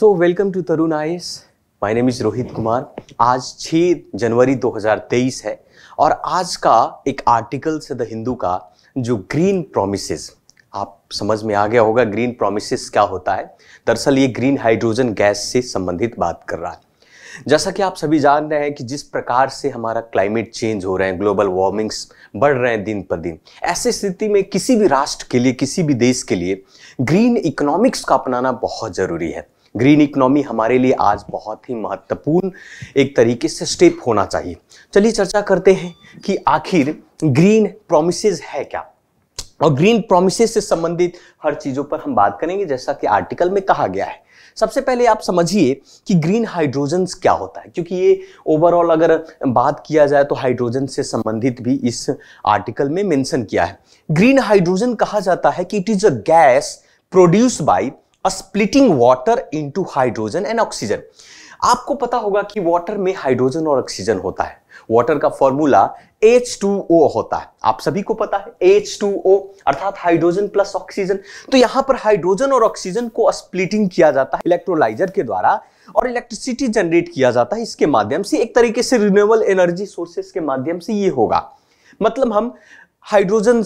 so welcome to Tarun IAS my name is Rohit Kumar आज 6 जनवरी 2023 है और आज का एक आर्टिकल से द हिंदू का जो ग्रीन प्रोमिस आप समझ में आ गया होगा ग्रीन प्रोमिस क्या होता है दरअसल ये ग्रीन हाइड्रोजन गैस से संबंधित बात कर रहा है जैसा कि आप सभी जान रहे हैं कि जिस प्रकार से हमारा क्लाइमेट चेंज हो रहे हैं ग्लोबल वार्मिंग्स बढ़ रहे हैं दिन पर दिन ऐसी स्थिति में किसी भी राष्ट्र के लिए किसी भी देश के लिए ग्रीन इकोनॉमिक्स का अपनाना बहुत ज़रूरी है ग्रीन इकोनॉमी हमारे लिए आज बहुत ही महत्वपूर्ण एक तरीके से स्टेप होना चाहिए चलिए चर्चा करते हैं कि आखिर ग्रीन प्रोमिस है क्या और ग्रीन प्रोमिसेज से संबंधित हर चीज़ों पर हम बात करेंगे जैसा कि आर्टिकल में कहा गया है सबसे पहले आप समझिए कि ग्रीन हाइड्रोजन क्या होता है क्योंकि ये ओवरऑल अगर बात किया जाए तो हाइड्रोजन से संबंधित भी इस आर्टिकल में मेंशन किया है ग्रीन हाइड्रोजन कहा जाता है कि it is a gas produce by splitting water into hydrogen and oxygen आपको पता होगा कि वाटर में हाइड्रोजन और ऑक्सीजन होता है वाटर का फॉर्मूला H2O होता है आप सभी को पता है H2O अर्थात हाइड्रोजन प्लस ऑक्सीजन तो यहां पर हाइड्रोजन और ऑक्सीजन को स्प्लिटिंग किया जाता है इलेक्ट्रोलाइजर के द्वारा और इलेक्ट्रिसिटी जनरेट किया जाता है इसके माध्यम से एक तरीके से रिन्यूएबल एनर्जी सोर्सेस के माध्यम से ये होगा मतलब हम हाइड्रोजन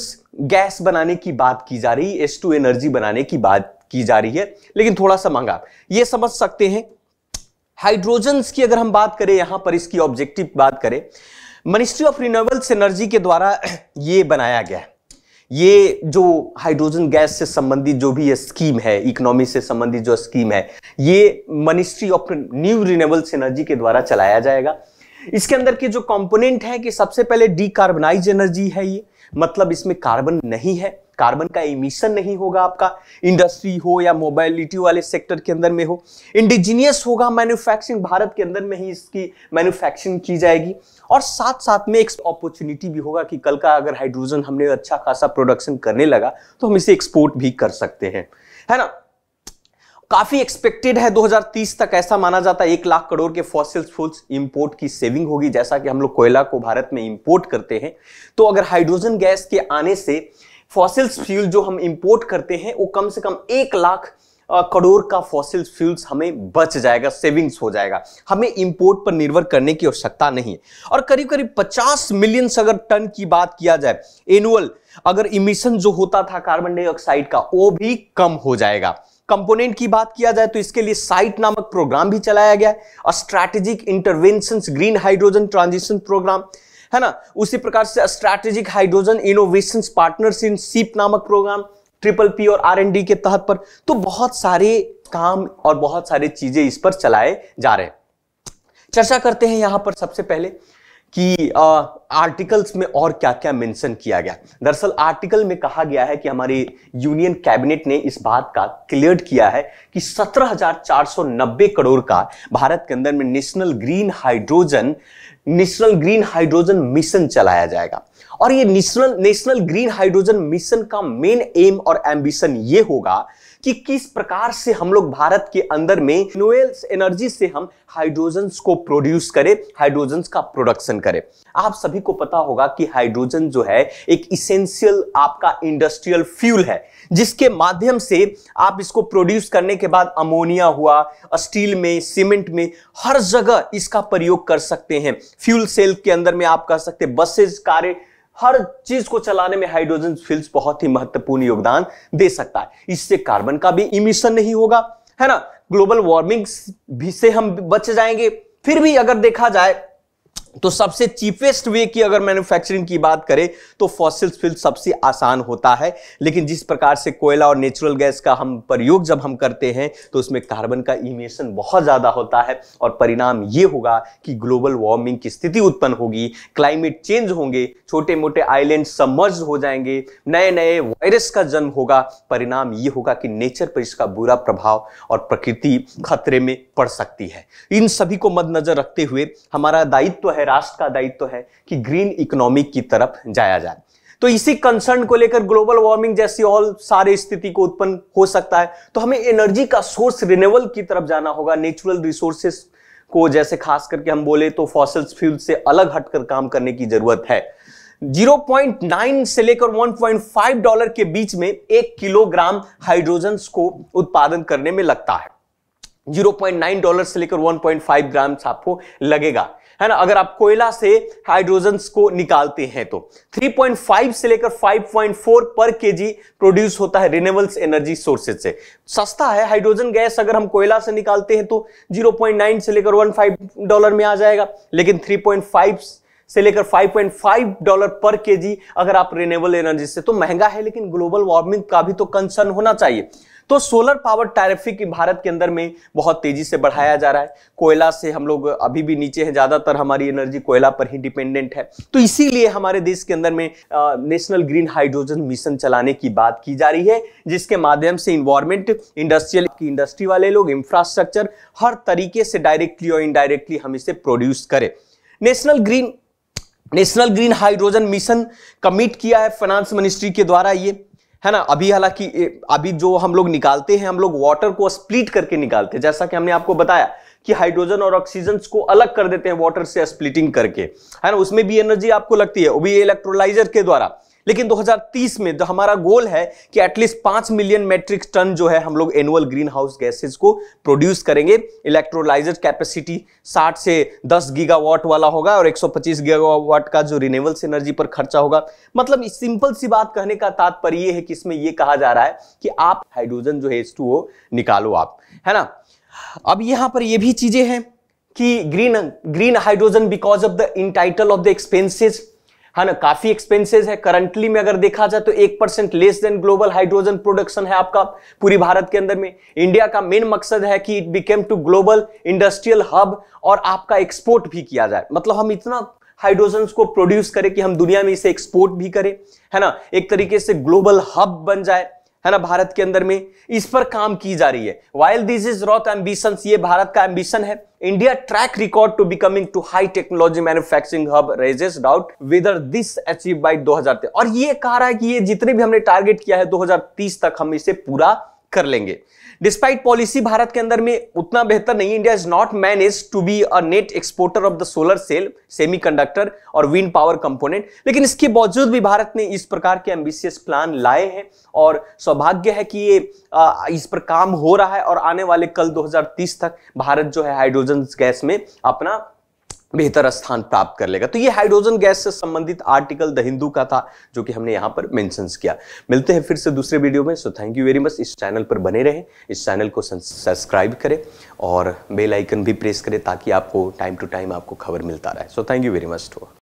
गैस बनाने की बात की जा रही है एस टू एनर्जी बनाने की बात की जा रही है लेकिन थोड़ा सा मांगा ये समझ सकते हैं हाइड्रोजन की अगर हम बात करें यहां पर इसकी ऑब्जेक्टिव बात करें मिनिस्ट्री ऑफ रिन्यूएबल्स एनर्जी के द्वारा ये बनाया गया ये जो हाइड्रोजन गैस से संबंधित जो भी स्कीम है इकोनॉमी से संबंधित जो स्कीम है ये ministry of new renewables energy के द्वारा चलाया जाएगा इसके अंदर के जो कंपोनेंट है कि सबसे पहले डीकार्बनाइज एनर्जी है ये मतलब इसमें कार्बन नहीं है कार्बन का इमिशन नहीं होगा आपका इंडस्ट्री हो या मोबाइलिटी वाले सेक्टर के अंदर में हो इंडिजीनियस होगा मैन्युफैक्चरिंग भारत के अंदर में ही इसकी मैन्युफैक्चरिंग की जाएगी और साथ साथ में एक अपॉर्चुनिटी भी होगा कि कल का अगर हाइड्रोजन हमने अच्छा खासा प्रोडक्शन करने लगा तो हम इसे एक्सपोर्ट भी कर सकते हैं है ना काफी एक्सपेक्टेड है 2030 तक ऐसा माना जाता है एक लाख करोड़ के फॉसिल फूल्स इंपोर्ट की सेविंग होगी जैसा कि हम लोग कोयला को भारत में इंपोर्ट करते हैं तो अगर हाइड्रोजन गैस के आने से फॉसिल्स फ्यूल जो हम इंपोर्ट करते हैं वो कम से कम एक लाख करोड़ का फॉसिल फ्यूल्स हमें बच जाएगा सेविंग्स हो जाएगा हमें इंपोर्ट पर निर्भर करने की आवश्यकता नहीं है और करीब करीब 50 मिलियन अगर टन की बात किया जाए एनुअल अगर इमिशन जो होता था कार्बन डाइऑक्साइड का वो भी कम हो जाएगा कंपोनेंट की बात किया जाए तो इसके लिए साइट नामक प्रोग्राम भी चलाया गया है और strategic intervention green hydrogen transition programme है ना उसी प्रकार से strategic hydrogen innovation partners in सीप नामक प्रोग्राम ट्रिपल पी और आर के तहत पर तो बहुत सारे काम और बहुत सारी चीजें इस पर चलाए जा रहे हैं चर्चा करते हैं यहां पर सबसे पहले कि आर्टिकल्स में और क्या क्या मेंशन किया गया दरअसल आर्टिकल में कहा गया है कि हमारी यूनियन कैबिनेट ने इस बात का क्लियर किया है कि 17,490 करोड़ का भारत के अंदर में national green hydrogen national green hydrogen mission चलाया जाएगा और ये national national green hydrogen mission का मेन एम और एम्बिशन ये होगा कि किस प्रकार से हम लोग भारत के अंदर में एनर्जी से हम हाइड्रोजन को प्रोड्यूस करें हाइड्रोजन का प्रोडक्शन करें आप सभी को पता होगा कि हाइड्रोजन जो है एक इसेंशियल आपका इंडस्ट्रियल फ्यूल है जिसके माध्यम से आप इसको प्रोड्यूस करने के बाद अमोनिया हुआ स्टील में सीमेंट में हर जगह इसका प्रयोग कर सकते हैं फ्यूल सेल के अंदर में आप कर सकते बसेस कारें हर चीज को चलाने में हाइड्रोजन फ्यूल्स बहुत ही महत्वपूर्ण योगदान दे सकता है इससे कार्बन का भी इमिशन नहीं होगा है ना ग्लोबल वार्मिंग भी से हम बच जाएंगे फिर भी अगर देखा जाए तो सबसे चीपेस्ट वे की अगर मैन्युफैक्चरिंग की बात करें तो फॉसिल फ्यूल सबसे आसान होता है लेकिन जिस प्रकार से कोयला और नेचुरल गैस का हम प्रयोग जब हम करते हैं तो उसमें कार्बन का इमेशन बहुत ज़्यादा होता है और परिणाम ये होगा कि ग्लोबल वार्मिंग की स्थिति उत्पन्न होगी क्लाइमेट चेंज होंगे छोटे मोटे आइलैंड समर्ज हो जाएंगे नए नए वायरस का जन्म होगा परिणाम ये होगा कि नेचर पर इसका बुरा प्रभाव और प्रकृति खतरे में पड़ सकती है इन सभी को मद्देनजर रखते हुए हमारा दायित्व है है राष्ट्र का दायित्व तो है कि ग्रीन इकोनॉमी की तरफ जाया जाए तो इसी कंसर्न को लेकर ग्लोबल वार्मिंग जैसी और सारे स्थिति को उत्पन्न हो सकता है तो हमें एनर्जी का सोर्स रिन्यूअल की तरफ जाना होगा नेचुरल रिसोर्सेस को जैसे खास करके हम बोले तो फॉसल्स फ्यूल से अलग हटकर काम करने की जरूरत है 0.9 से लेकर 1.5 डॉलर के बीच में एक किलोग्राम हाइड्रोजन को उत्पादन करने में लगता है 0.9 डॉलर से लेकर 1.5 ग्राम आपको लगेगा है ना अगर आप कोयला से हाइड्रोजन को निकालते हैं तो 3.5 से लेकर 5.4 पर केजी प्रोड्यूस होता है रिन्यूएबल्स एनर्जी सोर्सेज से सस्ता है हाइड्रोजन गैस अगर हम कोयला से निकालते हैं तो 0.9 से लेकर 1.5 डॉलर में आ जाएगा लेकिन 3.5 से लेकर 5.5 डॉलर पर केजी अगर आप रिन्यूएबल एनर्जी से तो महंगा है लेकिन ग्लोबल वार्मिंग का भी तो कंसर्न होना चाहिए तो सोलर पावर टैरिफिक भारत के अंदर में बहुत तेजी से बढ़ाया जा रहा है कोयला से हम लोग अभी भी नीचे हैं ज्यादातर हमारी एनर्जी कोयला पर ही डिपेंडेंट है तो इसीलिए हमारे देश के अंदर में नेशनल ग्रीन हाइड्रोजन मिशन चलाने की बात की जा रही है जिसके माध्यम से इन्वायरमेंट इंडस्ट्रियल की इंडस्ट्री वाले लोग इंफ्रास्ट्रक्चर हर तरीके से डायरेक्टली और इनडायरेक्टली हम इसे प्रोड्यूस करें national green national green hydrogen mission commit किया है फाइनेंस मिनिस्ट्री के द्वारा ये है ना अभी हालांकि अभी जो हम लोग निकालते हैं हम लोग वाटर को स्प्लिट करके निकालते हैं जैसा कि हमने आपको बताया कि हाइड्रोजन और ऑक्सीजन को अलग कर देते हैं वाटर से स्प्लिटिंग करके है ना उसमें भी एनर्जी आपको लगती है वो भी इलेक्ट्रोलाइजर के द्वारा लेकिन 2030 में जो हमारा गोल है कि एटलीस्ट पांच मिलियन मेट्रिक टन जो है हम लोग एनुअल ग्रीन हाउस गैसेज को प्रोड्यूस करेंगे इलेक्ट्रोलाइजर कैपेसिटी 60 से 10 गीगावाट वाला होगा और 125 गीगावाट का जो रिनेबल्स एनर्जी पर खर्चा होगा मतलब सिंपल सी बात कहने का तात्पर्य है कि इसमें यह कहा जा रहा है कि आप हाइड्रोजन जो है एस निकालो आप है ना अब यहां पर यह भी चीजें हैं कि green green hydrogen because of the in title of the expenses है हाँ ना काफी एक्सपेंसेस है करंटली में अगर देखा जाए तो एक percent less than global hydrogen production है आपका पूरी भारत के अंदर में इंडिया का मेन मकसद है कि it became to global industrial hub और आपका एक्सपोर्ट भी किया जाए मतलब हम इतना हाइड्रोजन को प्रोड्यूस करें कि हम दुनिया में इसे एक्सपोर्ट भी करें है ना एक तरीके से ग्लोबल हब बन जाए है ना भारत के अंदर में इस पर काम की जा रही है while this is wroth ambition ये भारत का एम्बिशन है India track record to becoming to high technology manufacturing hub raises doubt whether this achieve by two और ये कह रहा है कि ये जितने भी हमने टारगेट किया है 2030 तक हम इसे पूरा कर लेंगे डिस्पाइट पॉलिसी भारत के अंदर में उतना बेहतर नहीं India is not manage to be a net exporter of the solar cell semiconductor और विंड पावर कंपोनेंट लेकिन इसके बावजूद भी भारत ने इस प्रकार के एम्बिशियस प्लान लाए हैं और सौभाग्य है कि ये आ, इस पर काम हो रहा है और आने वाले कल 2030 तक भारत जो है हाइड्रोजन गैस में अपना बेहतर स्थान प्राप्त कर लेगा तो ये हाइड्रोजन गैस से संबंधित आर्टिकल द हिंदू का था जो कि हमने यहाँ पर मेंशन किया मिलते हैं फिर से दूसरे वीडियो में so thank you very much इस चैनल पर बने रहें इस चैनल को सब्सक्राइब करें और बेल आइकन भी प्रेस करें ताकि आपको टाइम टू टाइम आपको खबर मिलता रहे so thank you very much to